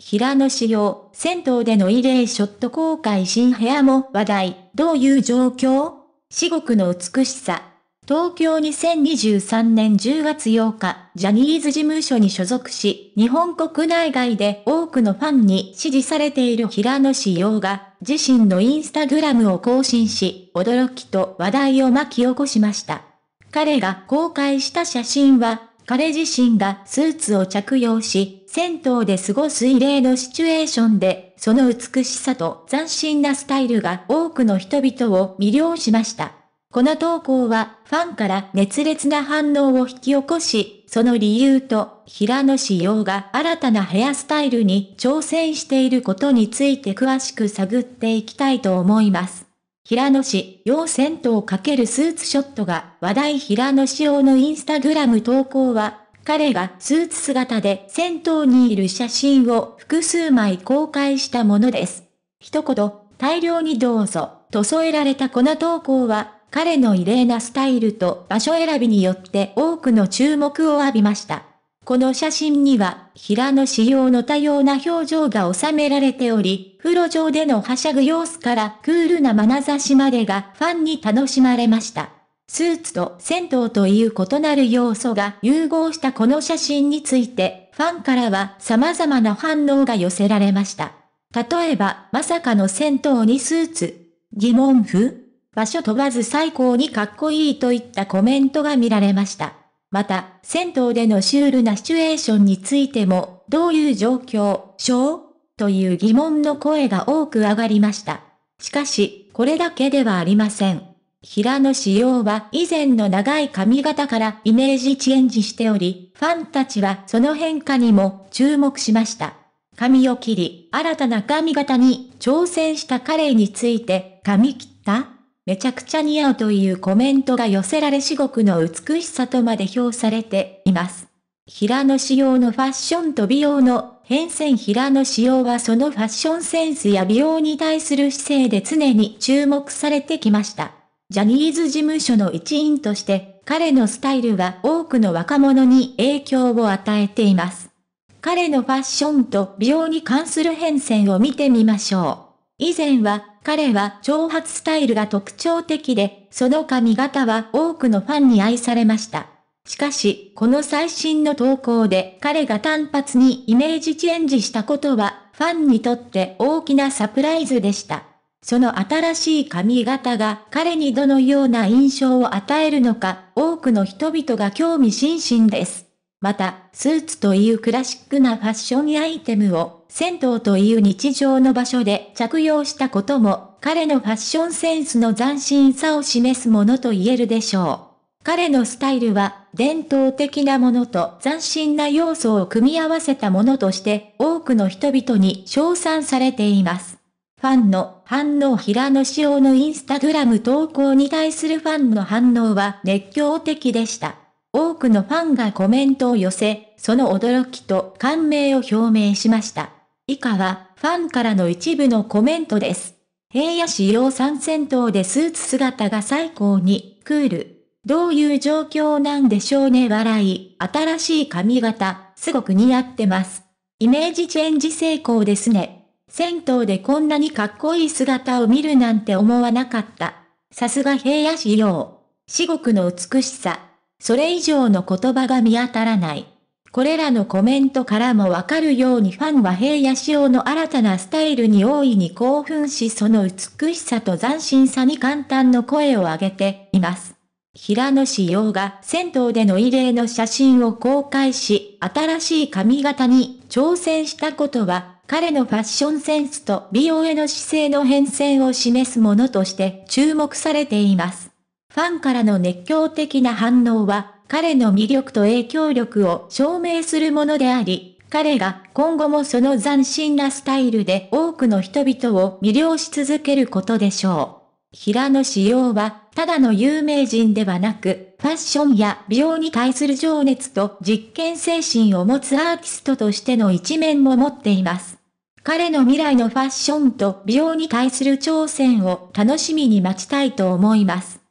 平野紫耀、銭湯での異例ショット公開新部屋も話題、どういう状況至極の美しさ。東京2023年10月8日、ジャニーズ事務所に所属し、日本国内外で多くのファンに支持されている平野紫耀が、自身のインスタグラムを更新し、驚きと話題を巻き起こしました。彼が公開した写真は、彼自身がスーツを着用し、銭湯で過ごす異例のシチュエーションで、その美しさと斬新なスタイルが多くの人々を魅了しました。この投稿は、ファンから熱烈な反応を引き起こし、その理由と、平野志陽が新たなヘアスタイルに挑戦していることについて詳しく探っていきたいと思います。平野氏、陽銭湯かけるスーツショットが話題平野仕様のインスタグラム投稿は、彼がスーツ姿で先頭にいる写真を複数枚公開したものです。一言、大量にどうぞ、と添えられたこの投稿は、彼の異例なスタイルと場所選びによって多くの注目を浴びました。この写真には、平野仕様の多様な表情が収められており、風呂上でのはしゃぐ様子からクールな眼差しまでがファンに楽しまれました。スーツと銭湯という異なる要素が融合したこの写真について、ファンからは様々な反応が寄せられました。例えば、まさかの銭湯にスーツ、疑問符場所飛ばず最高にかっこいいといったコメントが見られました。また、銭湯でのシュールなシチュエーションについても、どういう状況、小という疑問の声が多く上がりました。しかし、これだけではありません。平野紫耀は以前の長い髪型からイメージチェンジしており、ファンたちはその変化にも注目しました。髪を切り、新たな髪型に挑戦した彼について、髪切っためちゃくちゃ似合うというコメントが寄せられ至極の美しさとまで評されています。平野紫耀のファッションと美容の変遷平野紫耀はそのファッションセンスや美容に対する姿勢で常に注目されてきました。ジャニーズ事務所の一員として、彼のスタイルは多くの若者に影響を与えています。彼のファッションと美容に関する変遷を見てみましょう。以前は、彼は長髪スタイルが特徴的で、その髪型は多くのファンに愛されました。しかし、この最新の投稿で彼が単発にイメージチェンジしたことは、ファンにとって大きなサプライズでした。その新しい髪型が彼にどのような印象を与えるのか、多くの人々が興味津々です。また、スーツというクラシックなファッションアイテムを、銭湯という日常の場所で着用したことも、彼のファッションセンスの斬新さを示すものと言えるでしょう。彼のスタイルは、伝統的なものと斬新な要素を組み合わせたものとして、多くの人々に称賛されています。ファンの反応平野紫耀のインスタグラム投稿に対するファンの反応は熱狂的でした。多くのファンがコメントを寄せ、その驚きと感銘を表明しました。以下は、ファンからの一部のコメントです。平野仕様参戦闘でスーツ姿が最高に、クール。どういう状況なんでしょうね笑い、新しい髪型、すごく似合ってます。イメージチェンジ成功ですね。銭湯でこんなにかっこいい姿を見るなんて思わなかった。さすが平野仕様。至極の美しさ。それ以上の言葉が見当たらない。これらのコメントからもわかるようにファンは平野仕様の新たなスタイルに大いに興奮しその美しさと斬新さに簡単の声を上げています。平野仕様が銭湯での異例の写真を公開し、新しい髪型に挑戦したことは彼のファッションセンスと美容への姿勢の変遷を示すものとして注目されています。ファンからの熱狂的な反応は、彼の魅力と影響力を証明するものであり、彼が今後もその斬新なスタイルで多くの人々を魅了し続けることでしょう。平野紫耀は、ただの有名人ではなく、ファッションや美容に対する情熱と実験精神を持つアーティストとしての一面も持っています。彼の未来のファッションと美容に対する挑戦を楽しみに待ちたいと思います。